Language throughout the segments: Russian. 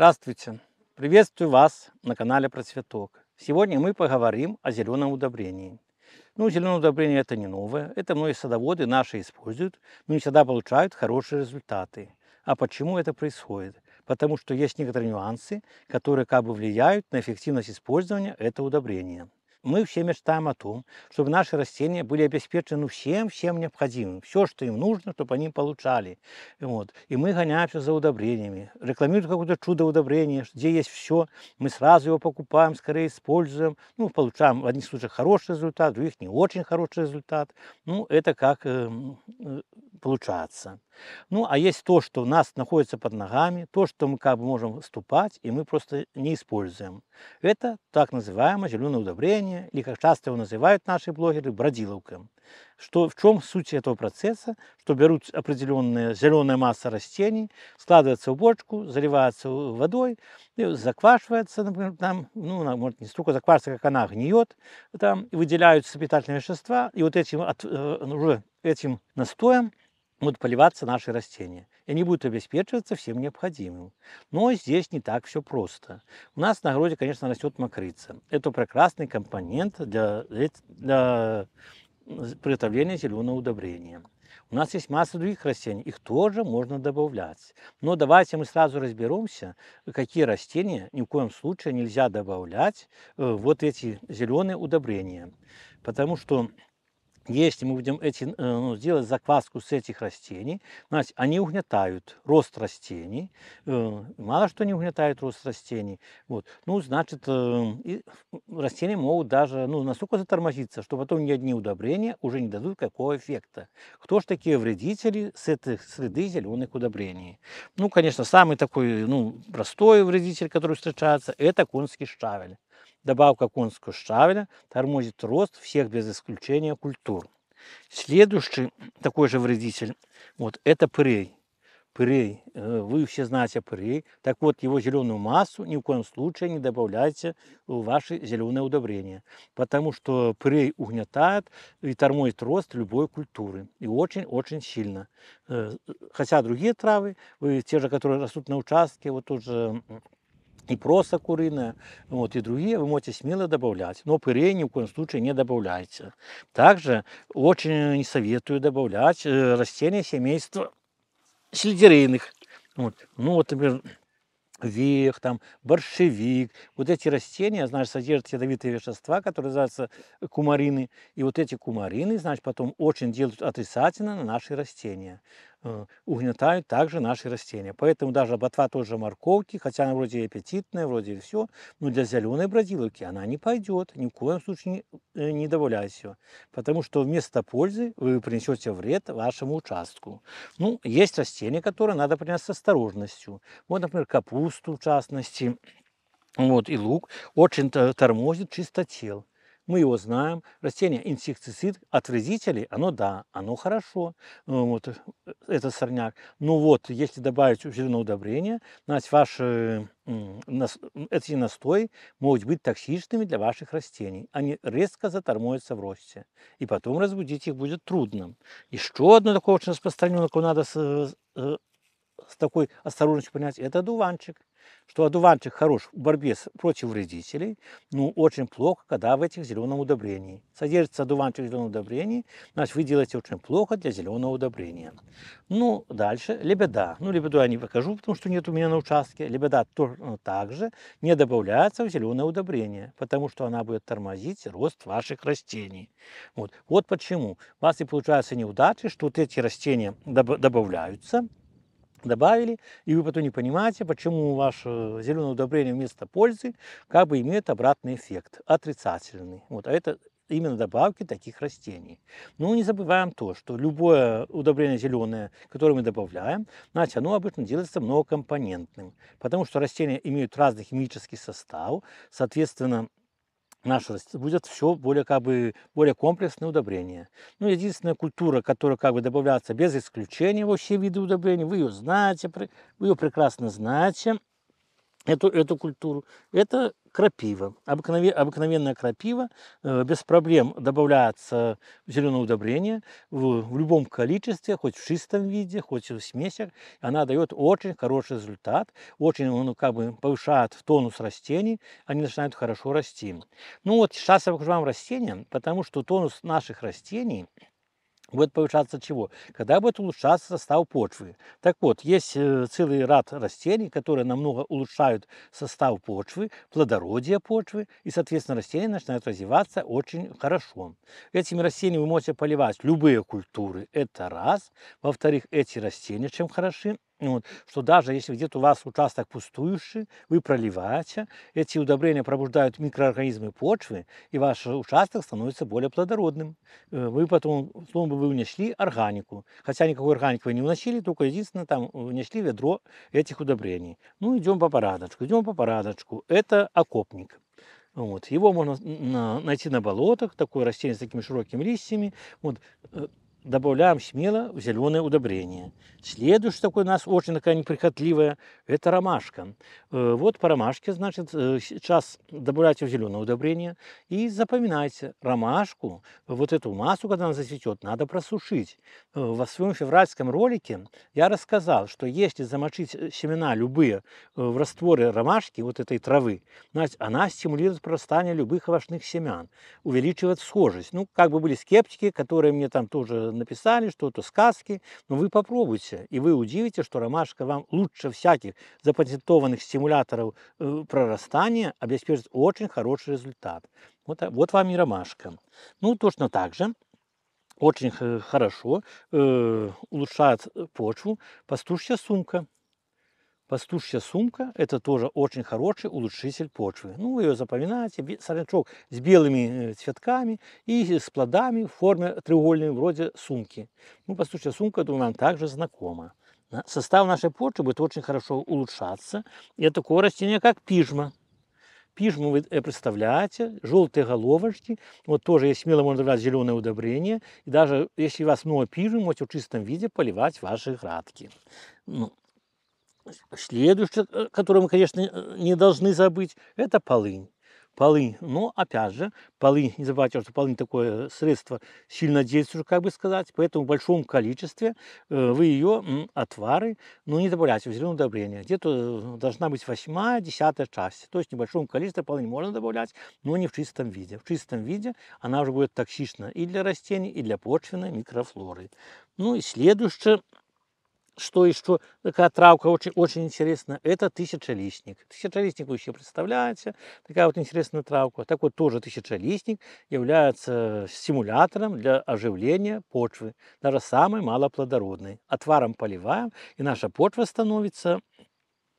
Здравствуйте! Приветствую вас на канале Процветок. Сегодня мы поговорим о зеленом удобрении. Ну, зеленое удобрение это не новое, это многие садоводы наши используют, но не всегда получают хорошие результаты. А почему это происходит? Потому что есть некоторые нюансы, которые как бы влияют на эффективность использования этого удобрения. Мы все мечтаем о том, чтобы наши растения были обеспечены всем, всем необходимым, все, что им нужно, чтобы они получали. Вот. И мы гоняемся за удобрениями, рекламируют какое-то чудо удобрение, где есть все, мы сразу его покупаем, скорее используем, ну, получаем в одних случаях хороший результат, в других не очень хороший результат. Ну, это как эм, э, получаться. Ну, а есть то, что у нас находится под ногами, то, что мы как бы можем ступать, и мы просто не используем. Это так называемое зеленое удобрение, или как часто его называют наши блогеры, бродиловка. Что, в чем суть этого процесса? Что берут определенная зеленая масса растений, складывается в бочку, заливается водой, заквашивается, например, там, ну, может, не столько заквашивается, как она гниет, там выделяются питательные вещества, и вот этим, от, э, уже этим настоем будут поливаться наши растения. И они будут обеспечиваться всем необходимым. Но здесь не так все просто. У нас на огороде, конечно, растет мокрица. Это прекрасный компонент для, для приготовления зеленого удобрения. У нас есть масса других растений, их тоже можно добавлять. Но давайте мы сразу разберемся, какие растения ни в коем случае нельзя добавлять э, вот эти зеленые удобрения. Потому что если мы будем эти, э, ну, делать закваску с этих растений, значит, они угнетают рост растений. Э, мало что они угнетают рост растений. Вот. Ну, значит, э, растения могут даже ну, настолько затормозиться, что потом ни одни удобрения уже не дадут какого эффекта. Кто же такие вредители с этой среды зеленых удобрений? Ну, конечно, самый такой ну, простой вредитель, который встречается, это конский шавель. Добавка конского щавеля тормозит рост всех без исключения культур. Следующий такой же вредитель, вот это пырей. Пырей, э, вы все знаете пырей. Так вот, его зеленую массу ни в коем случае не добавляйте в ваши зеленые удобрения, потому что пырей угнетает и тормозит рост любой культуры. И очень-очень сильно. Э, э, хотя другие травы, те же, которые растут на участке, вот тут же и просто куриное, вот, и другие вы можете смело добавлять, но ну, пюре ни в коем случае не добавляйте. Также очень не советую добавлять растения семейства сельдерейных. Вот. Ну вот, например, вех, там, борщевик. Вот эти растения, значит, содержат ядовитые вещества, которые называются кумарины. И вот эти кумарины, значит, потом очень делают отрицательно на наши растения. Э, угнетают также наши растения. Поэтому даже ботва тоже морковки, хотя она вроде и аппетитная, вроде и все, но для зеленой бродиловки она не пойдет, ни в коем случае не, э, не добавляйте ее, потому что вместо пользы вы принесете вред вашему участку. Ну, есть растения, которые надо принять с осторожностью. Вот, например, капусту в частности, вот, и лук очень тормозит чистотел мы его знаем. Растение инсектицид от вредителей, оно да, оно хорошо, э, вот э, этот сорняк. Но ну вот, если добавить зеленое удобрение, значит, ваши э, эти настои могут быть токсичными для ваших растений. Они резко затормозятся в росте. И потом разбудить их будет трудно. Еще одно такое очень распространенное, надо с, с такой осторожностью принять, это дуванчик что одуванчик хорош в борьбе против вредителей, но ну, очень плохо, когда в этих зеленом удобрении. Содержится одуванчик в зеленом удобрении, значит, вы делаете очень плохо для зеленого удобрения. Ну, дальше лебеда. Ну, лебеду я не покажу, потому что нет у меня на участке. Лебеда тоже, также не добавляется в зеленое удобрение, потому что она будет тормозить рост ваших растений. Вот, вот почему. У вас и получаются неудачи, что вот эти растения добавляются, добавили, и вы потом не понимаете, почему ваше зеленое удобрение вместо пользы как бы имеет обратный эффект, отрицательный. Вот, а это именно добавки таких растений. Ну, не забываем то, что любое удобрение зеленое, которое мы добавляем, значит, оно обычно делается многокомпонентным, потому что растения имеют разный химический состав, соответственно, наше будет все более, как бы, более комплексное удобрение. Ну, единственная культура, которая как бы добавляется без исключения вообще виды удобрений, вы ее знаете, вы ее прекрасно знаете, эту, эту культуру, это крапива. Обыкновенная, крапива э, без проблем добавляется в зеленое удобрение в, в любом количестве, хоть в чистом виде, хоть в смесях. Она дает очень хороший результат, очень ну, как бы повышает тонус растений, они начинают хорошо расти. Ну вот сейчас я покажу вам растения, потому что тонус наших растений – будет повышаться чего? Когда будет улучшаться состав почвы. Так вот, есть э, целый ряд растений, которые намного улучшают состав почвы, плодородие почвы, и, соответственно, растения начинают развиваться очень хорошо. Этими растениями вы можете поливать любые культуры. Это раз. Во-вторых, эти растения чем хороши? Ну вот, что даже если где-то у вас участок пустующий, вы проливаете, эти удобрения пробуждают микроорганизмы почвы, и ваш участок становится более плодородным. Э, вы потом, потом вы внесли органику. Хотя никакой органики вы не вносили, только единственное, там внесли ведро этих удобрений. Ну, идем по порядочку, идем по порядочку. Это окопник. Вот. Его можно найти на болотах, такое растение с такими широкими листьями. Вот. Э, добавляем смело в зеленое удобрение. Следующее такое у нас очень такая неприхотливая, это ромашка. Э, вот по ромашке, значит, э, сейчас добавляйте в зеленое удобрение и запоминайте, ромашку, вот эту массу, когда она зацветет, надо просушить. Э, во своем февральском ролике я рассказал, что если замочить семена любые в растворе ромашки, вот этой травы, значит, она стимулирует прорастание любых овощных семян, увеличивает схожесть. Ну, как бы были скептики, которые мне там тоже написали, что-то сказки, но вы попробуйте, и вы удивите, что ромашка вам лучше всяких запатентованных стимуляторов э, прорастания обеспечит очень хороший результат. Вот, э, вот вам и ромашка. Ну, точно так же очень э, хорошо э, улучшает почву пастушья сумка. Пастушья сумка – это тоже очень хороший улучшитель почвы. Ну, вы ее запоминаете. Сорнячок с белыми э, цветками и с плодами в форме треугольной, вроде сумки. Ну, пастушья сумка, думаю, нам также знакома. Состав нашей почвы будет очень хорошо улучшаться. И от такого растения, как пижма. Пижму вы э, представляете, желтые головочки, вот тоже есть смело можно брать зеленое удобрение, и даже если у вас много пижмы, можете в чистом виде поливать ваши градки. Ну, Следующее, э, которое мы, конечно, не должны забыть, это полынь. Полынь, но опять же, полынь, не забывайте, что полынь такое э, средство сильно действует, как бы сказать, поэтому в большом количестве э, вы ее отвары, но не добавляйте в зеленое удобрение. Где-то должна быть восьмая, десятая часть, то есть в небольшом количестве полынь можно добавлять, но не в чистом виде. В чистом виде она уже будет токсична и для растений, и для почвенной микрофлоры. Ну и следующее, что и что, такая травка очень, очень интересная, это тысячелистник. Тысячелистник вы еще представляете, такая вот интересная травка. Так вот, тоже тысячелистник является симулятором для оживления почвы, даже самой малоплодородной. Отваром поливаем, и наша почва становится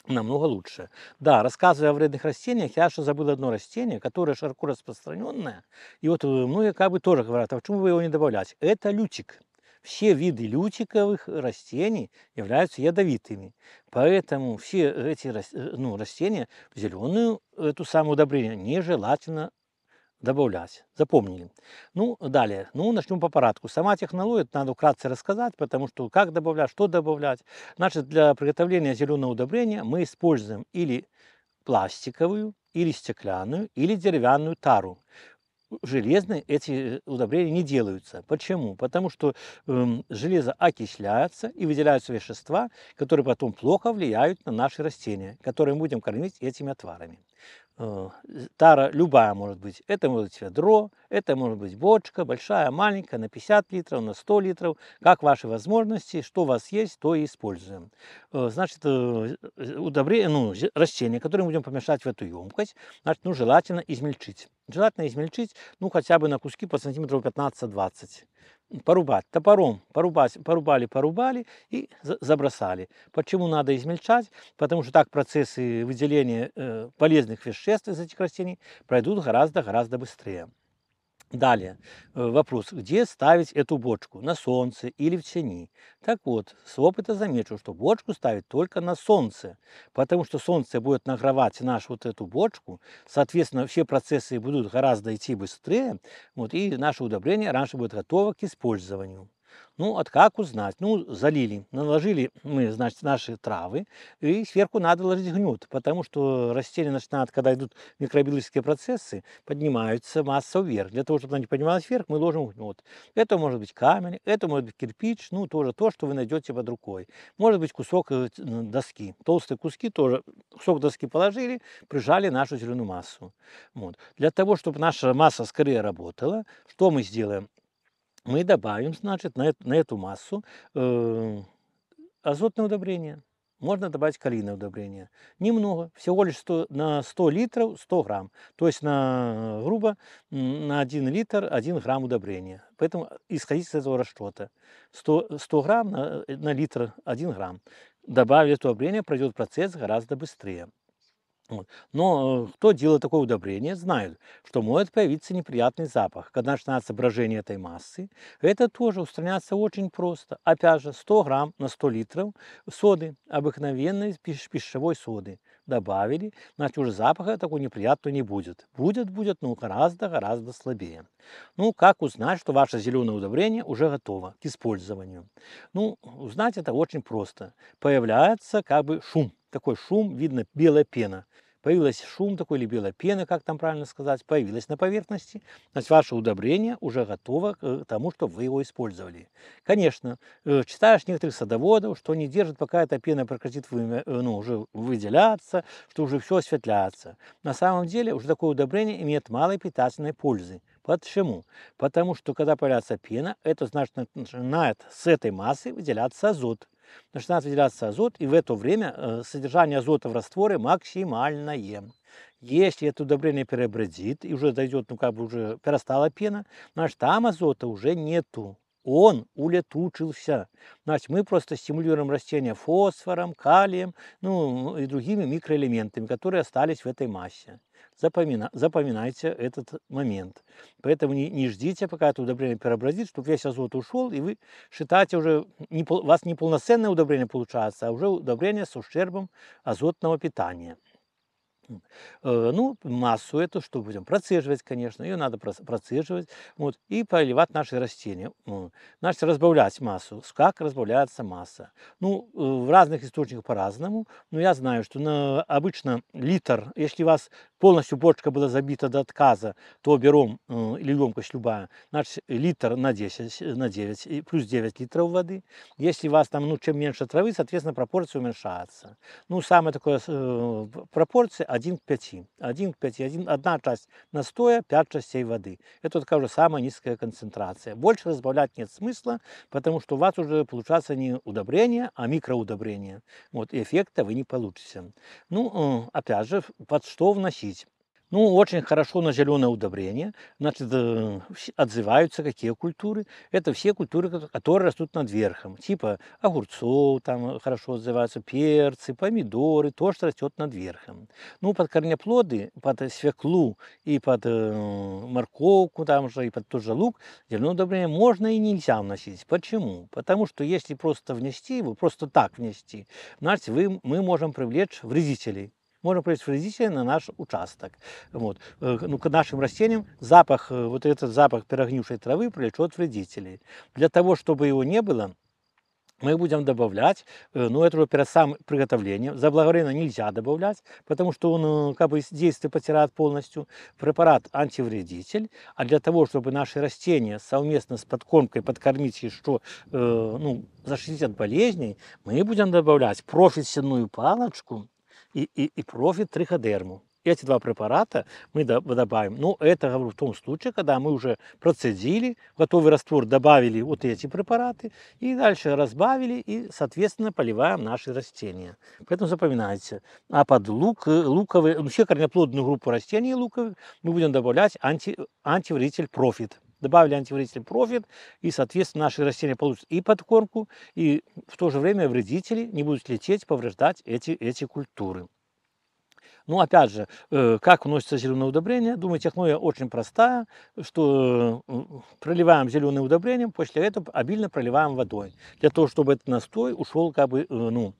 намного лучше. Да, рассказывая о вредных растениях, я еще забыл одно растение, которое широко распространенное, и вот э, многие как бы тоже говорят, а почему вы его не добавлять? Это лютик все виды лютиковых растений являются ядовитыми. Поэтому все эти э, ну, растения в зеленую эту самую удобрение нежелательно добавлять. Запомнили. Ну, далее. Ну, начнем по порядку. Сама технология, надо вкратце рассказать, потому что как добавлять, что добавлять. Значит, для приготовления зеленого удобрения мы используем или пластиковую, или стеклянную, или деревянную тару железные эти э, удобрения не делаются. Почему? Потому что эм, железо окисляется и выделяются вещества, которые потом плохо влияют на наши растения, которые мы будем кормить этими отварами. Э, тара любая может быть. Это может быть ведро, это может быть бочка, большая, маленькая, на 50 литров, на 100 литров, как ваши возможности, что у вас есть, то и используем. Э, значит, э, удобрение, ну, растение, которое мы будем помешать в эту емкость, значит, ну, желательно измельчить. Желательно измельчить, ну, хотя бы на куски по сантиметру 15-20 порубать топором, порубать, порубали, порубали и забросали. Почему надо измельчать? Потому что так процессы выделения э, полезных веществ из этих растений пройдут гораздо-гораздо быстрее. Далее, э, вопрос, где ставить эту бочку, на солнце или в тени? Так вот, с опыта замечу, что бочку ставить только на солнце, потому что солнце будет нагревать нашу вот эту бочку, соответственно, все процессы будут гораздо идти быстрее, вот, и наше удобрение раньше будет готово к использованию. Ну, от как узнать? Ну, залили, наложили мы, значит, наши травы, и сверху надо ложить гнет, потому что растения начинают, когда идут микробиологические процессы, поднимаются масса вверх. Для того, чтобы она не поднималась вверх, мы ложим гнет. Это может быть камень, это может быть кирпич, ну, тоже то, что вы найдете под рукой. Может быть кусок э, доски, толстые куски тоже, кусок доски положили, прижали нашу зеленую массу. Вот. Для того, чтобы наша масса скорее работала, что мы сделаем? мы добавим, значит, на эту, на эту массу э, азотное удобрение. Можно добавить калийное удобрение. Немного, всего лишь 100, на 100 литров 100 грамм. То есть на, грубо на 1 литр 1 грамм удобрения. Поэтому э, исходить из этого расчета. 100, 100 грамм на, э, на литр 1 грамм. Добавив это удобрение, пройдет процесс гораздо быстрее. Вот. Но э, кто делал такое удобрение, знает, что может появиться неприятный запах. Когда начинается брожение этой массы, это тоже устраняется очень просто. Опять же, 100 грамм на 100 литров соды, обыкновенной пищевой соды добавили, значит уже запаха такого неприятного не будет. Будет, будет, но гораздо-гораздо слабее. Ну, как узнать, что ваше зеленое удобрение уже готово к использованию? Ну, узнать это очень просто. Появляется как бы шум такой шум, видно белая пена. Появилась шум такой или белая пена, как там правильно сказать, появилась на поверхности. Значит, ваше удобрение уже готово к тому, чтобы вы его использовали. Конечно, э, читаешь некоторых садоводов, что они держат, пока эта пена прекратит э, ну, уже выделяться, что уже все осветляется. На самом деле уже такое удобрение имеет малой питательной пользы. Почему? Потому что когда появляется пена, это значит начинает с этой массы выделяться азот начинает выделяться азот, и в это время э, содержание азота в растворе максимальное. Если это удобрение перебродит и уже дойдет, ну как бы уже перестала пена, значит там азота уже нету он улетучился. Значит, мы просто стимулируем растения фосфором, калием, ну и другими микроэлементами, которые остались в этой массе. Запомина, запоминайте этот момент. Поэтому не, не ждите, пока это удобрение переобразит, чтобы весь азот ушел, и вы считаете уже, не, у вас не полноценное удобрение получается, а уже удобрение с ущербом азотного питания. Э, ну, массу эту, что будем процеживать, конечно, ее надо процеживать, вот, и поливать наши растения. Значит, разбавлять массу. Как разбавляется масса? Ну, в разных источниках по-разному, но я знаю, что на обычно литр, если у вас полностью бочка была забита до отказа, то берем, э, или емкость любая, значит, литр на 10, э, на 9, плюс 9 литров воды. Если у вас там, ну, чем меньше травы, соответственно, пропорция уменьшается. Ну, самая такая э, пропорция 1 к 5. 1 к 5, 1, 1 часть настоя, 5 частей воды. Это, такая уже самая низкая концентрация. Больше разбавлять нет смысла, потому что у вас уже получается не удобрение, а микроудобрение. Вот, и эффекта вы не получите. Ну, э, опять же, под что вносить? Ну, очень хорошо на зеленое удобрение. Значит, э, отзываются какие культуры. Это все культуры, которые растут над верхом. Типа огурцов там э, хорошо отзываются, перцы, помидоры, то, что растет над верхом. Ну, под корнеплоды, под свеклу и под э, морковку, там же, и под тот же лук, зеленое удобрение можно и нельзя вносить. Почему? Потому что если просто внести его, просто так внести, значит, вы, мы можем привлечь вредителей можно производить на наш участок. Вот. Э, ну, к нашим растениям запах, э, вот этот запах перегнившей травы привлечет вредителей. Для того, чтобы его не было, мы будем добавлять, э, Ну но этого перед самым приготовлением. Заблаговременно нельзя добавлять, потому что он как бы действие потеряет полностью. Препарат антивредитель, а для того, чтобы наши растения совместно с подкормкой подкормить еще ну, защитить от болезней, мы будем добавлять профессиональную палочку и, и, и профитриходерму. Эти два препарата мы добавим. Но ну, это, говорю, в том случае, когда мы уже процедили, готовый раствор добавили вот эти препараты и дальше разбавили и, соответственно, поливаем наши растения. Поэтому запоминайте. А под лук, э, луковые, все корнеплодную группу растений луковых мы будем добавлять анти, антивредитель профит добавили антивредитель профит, и, соответственно, наши растения получат и подкормку, и в то же время вредители не будут лететь, повреждать эти, эти культуры. Ну, опять же, э, как вносится зеленое удобрение? Думаю, технология очень простая, что э, проливаем зеленое удобрением, после этого обильно проливаем водой, для того, чтобы этот настой ушел как бы, э, ну,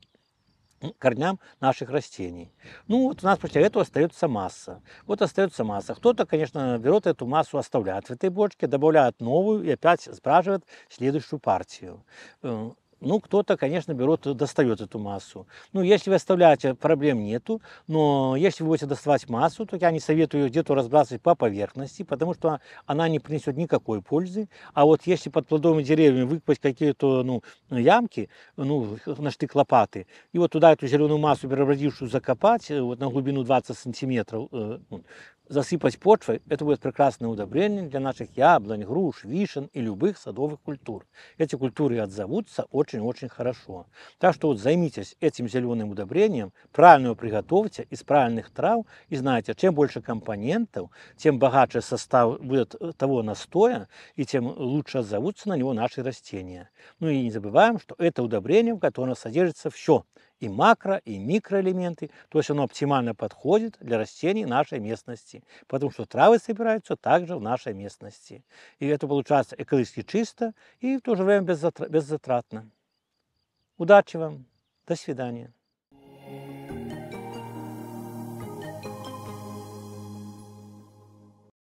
корням наших растений. Ну, вот у нас после этого остается масса. Вот остается масса. Кто-то, конечно, берет эту массу, оставляет в этой бочке, добавляет новую и опять сбраживает следующую партию. Э, ну, кто-то, конечно, берет, достает эту массу. Ну, если вы оставляете, проблем нету, но если вы будете доставать массу, то я не советую где-то разбрасывать по поверхности, потому что она не принесет никакой пользы. А вот если под плодовыми деревьями выкопать какие-то ну, ямки, ну, на штык лопаты, и вот туда эту зеленую массу переродившую закопать э, вот на глубину 20 сантиметров, э, ну, засыпать почвой, это будет прекрасное удобрение для наших яблонь, груш, вишен и любых садовых культур. Эти культуры отзовутся очень-очень хорошо. Так что вот займитесь этим зеленым удобрением, правильно его приготовьте из правильных трав и знаете, чем больше компонентов, тем богаче состав будет э, того настоя и тем лучше отзовутся на него наши растения. Ну и не забываем, что это удобрение, в котором содержится все и макро, и микроэлементы. То есть оно оптимально подходит для растений нашей местности, потому что травы собираются также в нашей местности. И это получается экологически чисто и в то же время беззатратно. Удачи вам! До свидания!